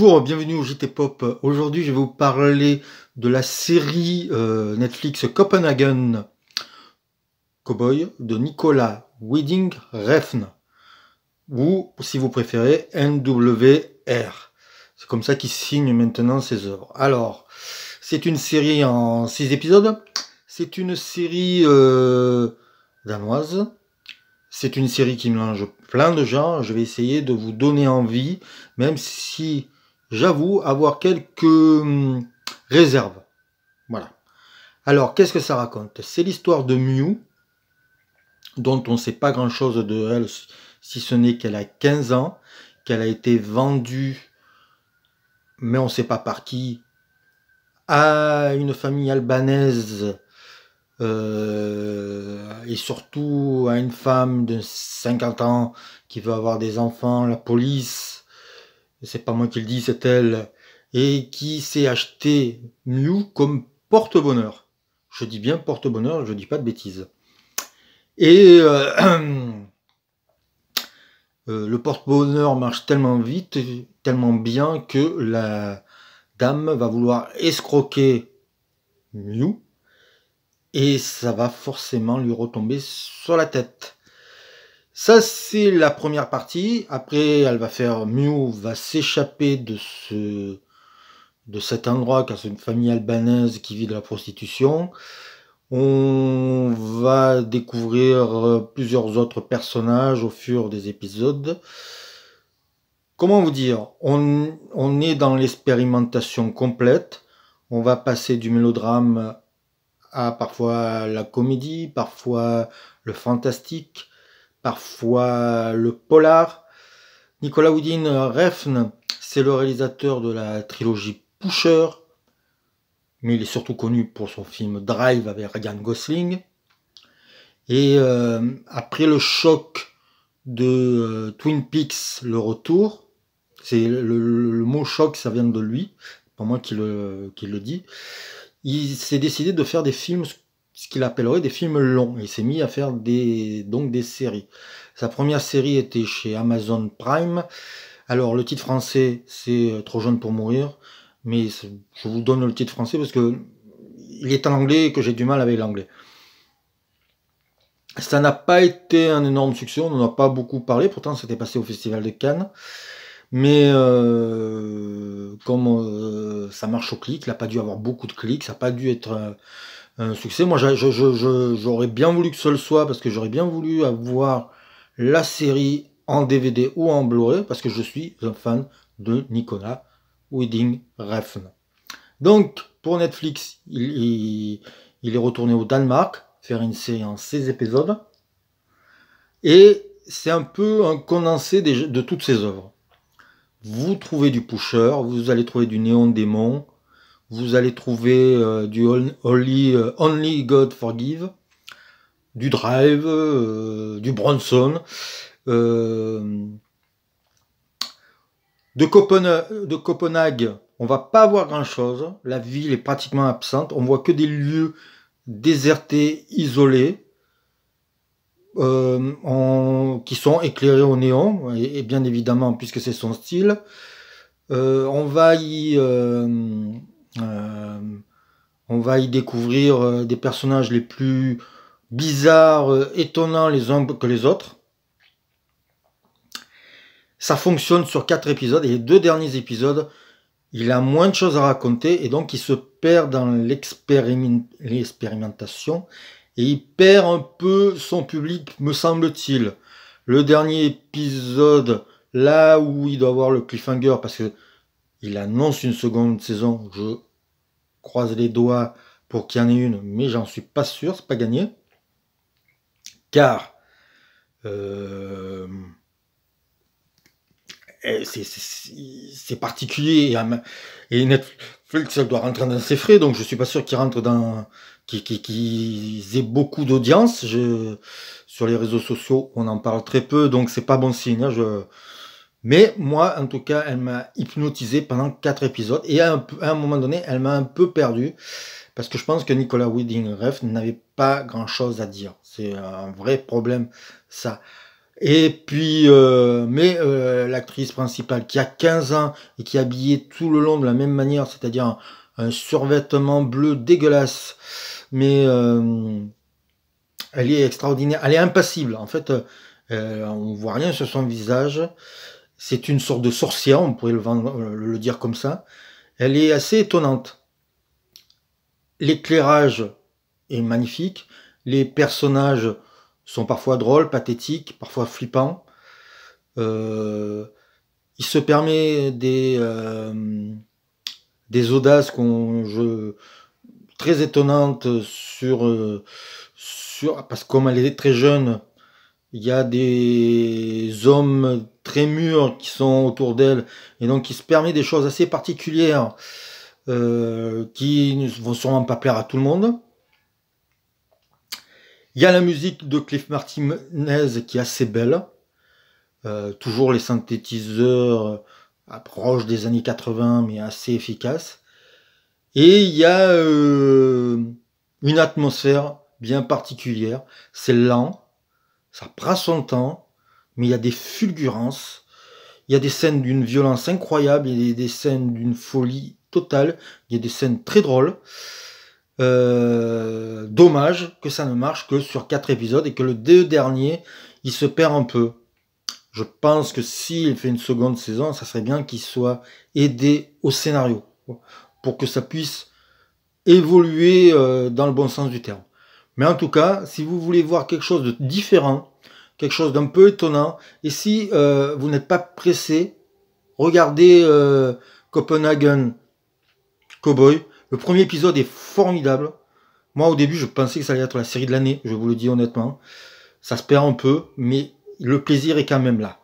Bonjour, bienvenue au JT Pop. Aujourd'hui, je vais vous parler de la série euh, Netflix Copenhagen Cowboy de Nicolas Wedding Refn, ou si vous préférez, NWR. C'est comme ça qu'il signe maintenant ses œuvres. Alors, c'est une série en six épisodes. C'est une série euh, danoise. C'est une série qui mélange plein de gens, Je vais essayer de vous donner envie, même si j'avoue avoir quelques hum, réserves. Voilà. Alors, qu'est-ce que ça raconte C'est l'histoire de Mew, dont on ne sait pas grand-chose de elle, si ce n'est qu'elle a 15 ans, qu'elle a été vendue, mais on ne sait pas par qui, à une famille albanaise euh, et surtout à une femme de 50 ans qui veut avoir des enfants, la police c'est pas moi qui le dis, c'est elle, et qui s'est acheté Mew comme porte-bonheur. Je dis bien porte-bonheur, je dis pas de bêtises. Et euh, euh, le porte-bonheur marche tellement vite, tellement bien que la dame va vouloir escroquer Mew et ça va forcément lui retomber sur la tête. Ça, c'est la première partie. Après, elle va faire mieux, va s'échapper de ce de cet endroit car c'est une famille albanaise qui vit de la prostitution. On va découvrir euh, plusieurs autres personnages au fur des épisodes. Comment vous dire on est dans l'expérimentation complète. On va passer du mélodrame à parfois la comédie, parfois le fantastique, parfois le polar. Nicolas houdin Refn, c'est le réalisateur de la trilogie Pusher, mais il est surtout connu pour son film Drive avec Ryan Gosling. Et euh, après le choc de euh, Twin Peaks, le retour, c'est le, mot choc, ça vient de lui, pas moi qui le, dis, le dit, il s'est décidé de faire des films ce qu'il appellerait des films longs. Il s'est mis à faire des, donc des séries. Sa première série était chez Amazon Prime. Alors le titre français, c'est euh, Trop jeune pour mourir, mais je vous donne le titre français parce que il est en anglais et que j'ai du mal avec l'anglais. Ça n'a pas été un énorme succès, on n'en a pas beaucoup parlé, pourtant c'était passé au Festival de Cannes. Mais euh, comme euh, ça marche au clic, il n'a pas dû avoir beaucoup de clics, ça n'a pas dû être un succès. Moi, j'aurais bien voulu que ce le soit parce que j'aurais bien voulu avoir la série en DVD ou en Blu-ray parce que je suis un fan de Nicolas Wedding Refn. Donc, pour Netflix, il, est retourné au Danemark faire une série en 16 épisodes. Et c'est un peu un condensé de, de toutes ses œuvres. Vous trouvez du Pusher, vous allez trouver du Néon Démon, vous allez trouver euh, du only, euh, only, God Forgive, du Drive, euh, du Bronson, de, Copenhague. On va pas voir grand chose. La ville est pratiquement absente. On voit que des lieux désertés, isolés, qui sont éclairés au néon, et bien évidemment, puisque c'est son style. on va y euh, on va y découvrir euh, des personnages les plus bizarres, euh, étonnants les uns que les autres. Ça fonctionne sur quatre épisodes et les deux derniers épisodes, il a moins de choses à raconter et donc il se perd dans l'expérimentation et il perd un peu son public, me semble-t-il. Le dernier épisode, là où il doit avoir le cliffhanger, parce que il annonce une seconde saison. Je croise les doigts pour qu'il y en ait une, mais j'en suis pas sûr, c'est pas gagné. Car euh, eh, c'est particulier et, Netflix doit rentrer dans ses frais, donc je suis pas sûr qu'il rentre dans qu'ils aient beaucoup d'audience. Sur les réseaux sociaux, on en parle très peu, donc c'est pas bon signe. Hein. je, mais moi, en tout cas, elle m'a hypnotisé pendant quatre épisodes. Et à un, moment donné, elle m'a un peu perdu. Parce que je pense que Nicolas Winding Ref n'avait pas grand chose à dire. C'est un vrai problème, ça. Et puis, euh, mais euh, l'actrice principale qui a 15 ans et qui est habillée tout le long de la même manière, c'est-à-dire un, survêtement bleu dégueulasse, mais euh, elle est extraordinaire, elle est impassible. En fait, on voit rien sur son visage. C'est une sorte de sorcière, on pourrait euh, le, dire comme ça. Elle est assez étonnante. L'éclairage est magnifique. Les personnages sont parfois drôles, pathétiques, parfois flippants. Euh, il se permet des, euh, des audaces très étonnantes sur, sur parce que comme elle est très jeune, il y a des hommes très mûrs qui sont autour d'elle et donc qui se permet des choses assez particulières euh, qui ne vont sûrement pas plaire à tout le monde. Il y a la musique de Cliff Martinez qui est assez belle. Euh, toujours les synthétiseurs euh, approche des années 80 mais assez efficace. Et il y a une atmosphère bien particulière. C'est lent, ça prend son temps, mais il y a des fulgurances, il y a des scènes d'une violence incroyable, il y a des scènes d'une folie totale, il y a des scènes très drôles. Euh, dommage que ça ne marche que sur quatre épisodes et que le deux dernier, il se perd un peu. Je pense que s'il fait une seconde saison, ça serait bien qu'il soit aidé au scénario pour que ça puisse évoluer euh, dans le bon sens du terme. Mais en tout cas, si vous voulez voir quelque chose de différent, quelque chose d'un peu étonnant. Et si euh, vous n'êtes pas pressé, regardez euh, Copenhagen Cowboy. Le premier épisode est formidable. Moi, au début, je pensais que ça allait être la série de l'année, je vous le dis honnêtement. Ça se perd un peu, mais le plaisir est quand même là.